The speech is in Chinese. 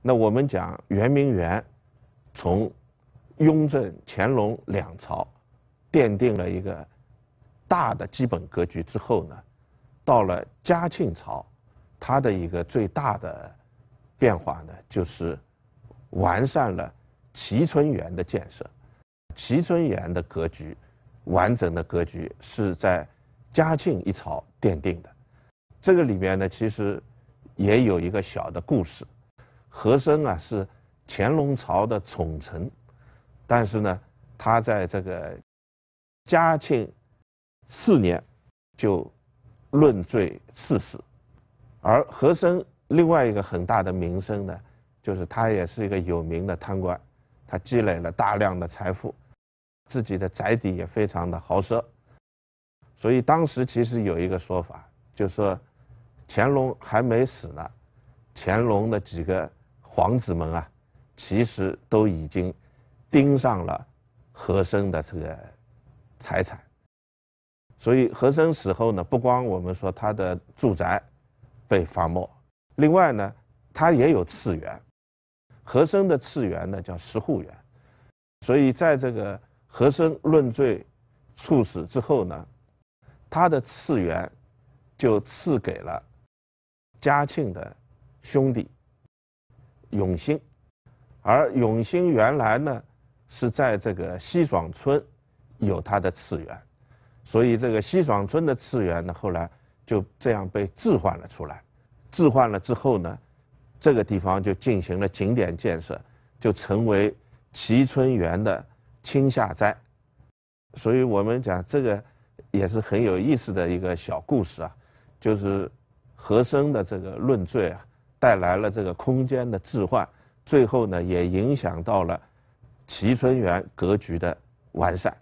那我们讲圆明园，从雍正、乾隆两朝奠定了一个大的基本格局之后呢，到了嘉庆朝，它的一个最大的变化呢，就是完善了蕲春园的建设。蕲春园的格局、完整的格局是在嘉庆一朝奠定的。这个里面呢，其实也有一个小的故事。和珅啊是乾隆朝的宠臣，但是呢，他在这个嘉庆四年就论罪赐死。而和珅另外一个很大的名声呢，就是他也是一个有名的贪官，他积累了大量的财富，自己的宅邸也非常的豪奢。所以当时其实有一个说法，就说乾隆还没死呢，乾隆的几个。皇子们啊，其实都已经盯上了和珅的这个财产，所以和珅死后呢，不光我们说他的住宅被发没，另外呢，他也有次元。和珅的次元呢叫十户元，所以在这个和珅论罪处死之后呢，他的次元就赐给了嘉庆的兄弟。永兴，而永兴原来呢是在这个西爽村有它的次元，所以这个西爽村的次元呢后来就这样被置换了出来，置换了之后呢，这个地方就进行了景点建设，就成为齐春园的青夏斋，所以我们讲这个也是很有意思的一个小故事啊，就是和珅的这个论罪啊。带来了这个空间的置换，最后呢，也影响到了齐春园格局的完善。